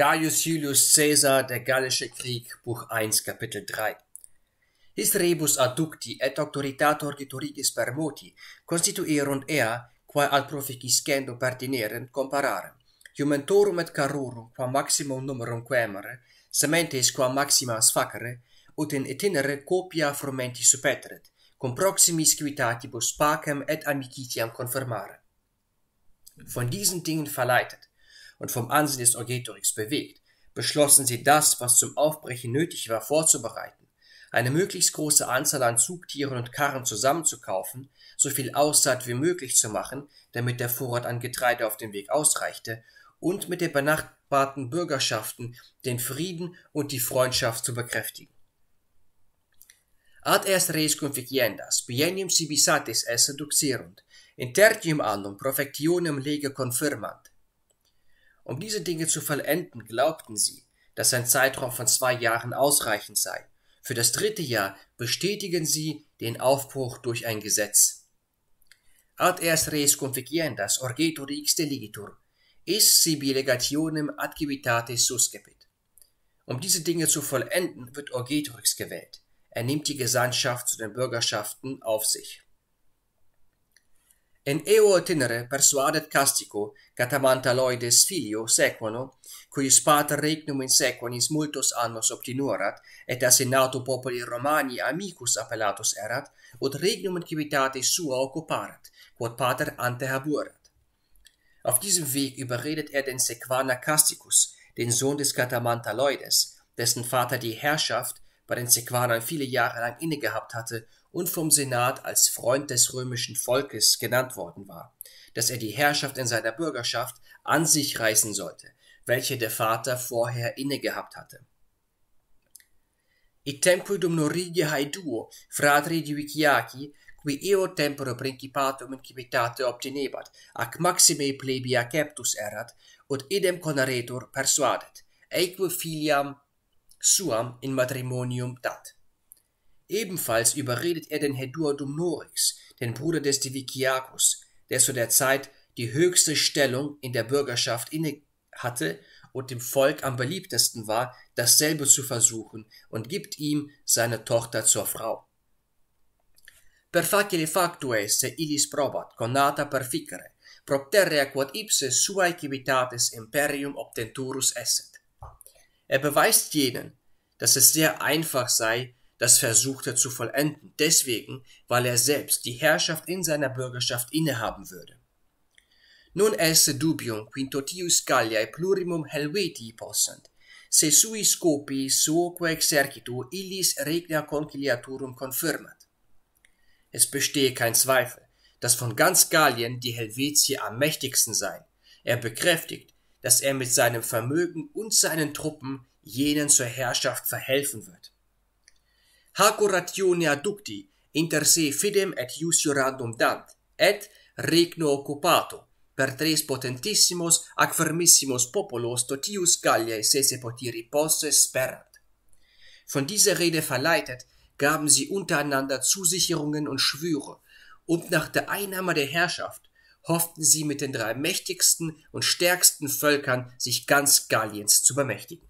Gaius Julius Caesar, der Gallische Krieg, Buch 1, Kapitel 3. His rebus adducti et auctoritator gitorigis per moti, constituerunt ea, quae ad proficiscendo pertineren, comparare, Jumentorum et carorum, qua maximum numerum quemere, sementes qua maxima sfacere, ut in itinere copia frumenti supetret, cum proximis quitatibus pacem et amicitiam confirmare. Von diesen Dingen verleitet, und vom Ansehen des Orgetorix bewegt, beschlossen sie das, was zum Aufbrechen nötig war, vorzubereiten, eine möglichst große Anzahl an Zugtieren und Karren zusammenzukaufen, so viel Aussaat wie möglich zu machen, damit der Vorrat an Getreide auf dem Weg ausreichte, und mit den benachbarten Bürgerschaften den Frieden und die Freundschaft zu bekräftigen. Ad est res conficiendas, bienium sibisatis esse duxerunt, intertium annum profectionem lege confirmant, um diese Dinge zu vollenden, glaubten sie, dass ein Zeitraum von zwei Jahren ausreichend sei. Für das dritte Jahr bestätigen sie den Aufbruch durch ein Gesetz. Ad erst res conficiendas orgetur ex delegitur, is sibi legationem adcivitatis suscepit. Um diese Dinge zu vollenden, wird Orgetorix gewählt. Er nimmt die Gesandtschaft zu den Bürgerschaften auf sich. en eo itinere persuadet Castico Catamantaloides filio sequono cui pater regnum in sequonis multos annos obtinuerat et a senato populi Romani amicus appellatus erat ut regnum in civitate sua occuparat quod pater ante habuerat auf diesem weg überredet er den sequana Casticus den sohn des Catamantaloides dessen vater die herrschaft bei den sequanern viele jahre lang inne gehabt hatte und vom Senat als Freund des römischen Volkes genannt worden war, dass er die Herrschaft in seiner Bürgerschaft an sich reißen sollte, welche der Vater vorher inne gehabt hatte. I tempu dum norige haiduo, fratri divicaci, qui eo tempore principatum in civitate obtinebat, ac maxime plebia captus erat, ut idem conaretur persuadet, eque filiam suam in matrimonium dat. Ebenfalls überredet er den Hedur Dumnorix, den Bruder des Diviciacus, der zu der Zeit die höchste Stellung in der Bürgerschaft inne hatte und dem Volk am beliebtesten war, dasselbe zu versuchen, und gibt ihm seine Tochter zur Frau. Per facile factu esse illis probat, conata per ficere, propterea quod ipse suae civitates imperium obtenturus esset. Er beweist jenen, dass es sehr einfach sei, das versucht er zu vollenden, deswegen, weil er selbst die Herrschaft in seiner Bürgerschaft innehaben würde. Nun esse dubium quintotius Galliae plurimum Helvetii possent, se sui scopi suoque exercitu illis regna conciliaturum confirmat. Es bestehe kein Zweifel, dass von ganz Gallien die Helvetier am mächtigsten seien. Er bekräftigt, dass er mit seinem Vermögen und seinen Truppen jenen zur Herrschaft verhelfen wird hac orationea ducti, inter se fidem et iusiorandum dant, et regno occupato, per tres potentissimos ac fermissimos populos totius Galliae sese potiri posse sperat. Von dieser Rede verleitet, gaben sie untereinander Zusicherungen und Schwüre, und nach der Einnahme der Herrschaft hofften sie mit den drei mächtigsten und stärksten Völkern sich ganz Galliens zu bemächtigen.